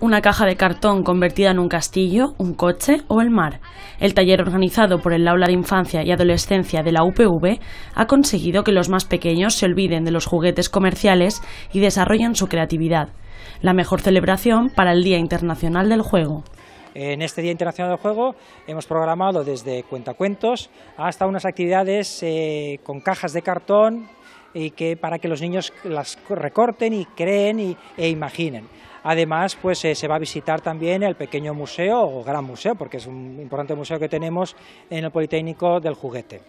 una caja de cartón convertida en un castillo, un coche o el mar. El taller organizado por el aula de infancia y adolescencia de la UPV ha conseguido que los más pequeños se olviden de los juguetes comerciales y desarrollen su creatividad. La mejor celebración para el Día Internacional del Juego. En este Día Internacional del Juego hemos programado desde cuentacuentos hasta unas actividades eh, con cajas de cartón y que para que los niños las recorten y creen e imaginen. Además, pues eh, se va a visitar también el pequeño museo o gran museo, porque es un importante museo que tenemos en el Politécnico del Juguete.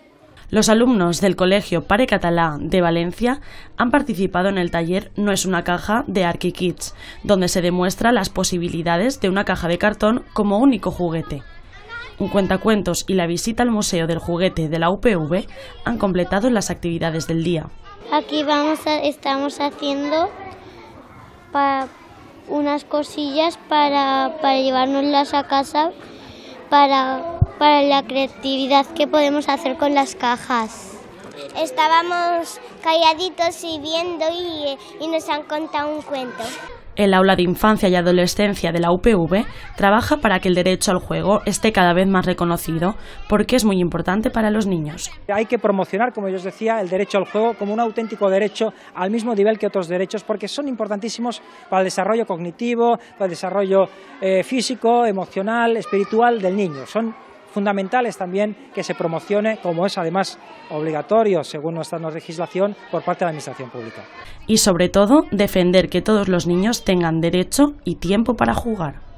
Los alumnos del Colegio Pare Catalá de Valencia han participado en el taller No es una caja de Kids, donde se demuestra las posibilidades de una caja de cartón como único juguete. Un cuentacuentos y la visita al Museo del Juguete de la UPV han completado las actividades del día. Aquí vamos estamos haciendo unas cosillas para, para llevárnoslas a casa para, la creatividad que podemos hacer con las cajas. Estábamos calladitos y viendo y nos han contado un cuento el aula de infancia y adolescencia de la UPV trabaja para que el derecho al juego esté cada vez más reconocido, porque es muy importante para los niños. Hay que promocionar, como yo os decía, el derecho al juego como un auténtico derecho al mismo nivel que otros derechos, porque son importantísimos para el desarrollo cognitivo, para el desarrollo eh, físico, emocional, espiritual del niño. Fundamental es también que se promocione, como es además obligatorio según nuestra legislación, por parte de la Administración Pública. Y sobre todo, defender que todos los niños tengan derecho y tiempo para jugar.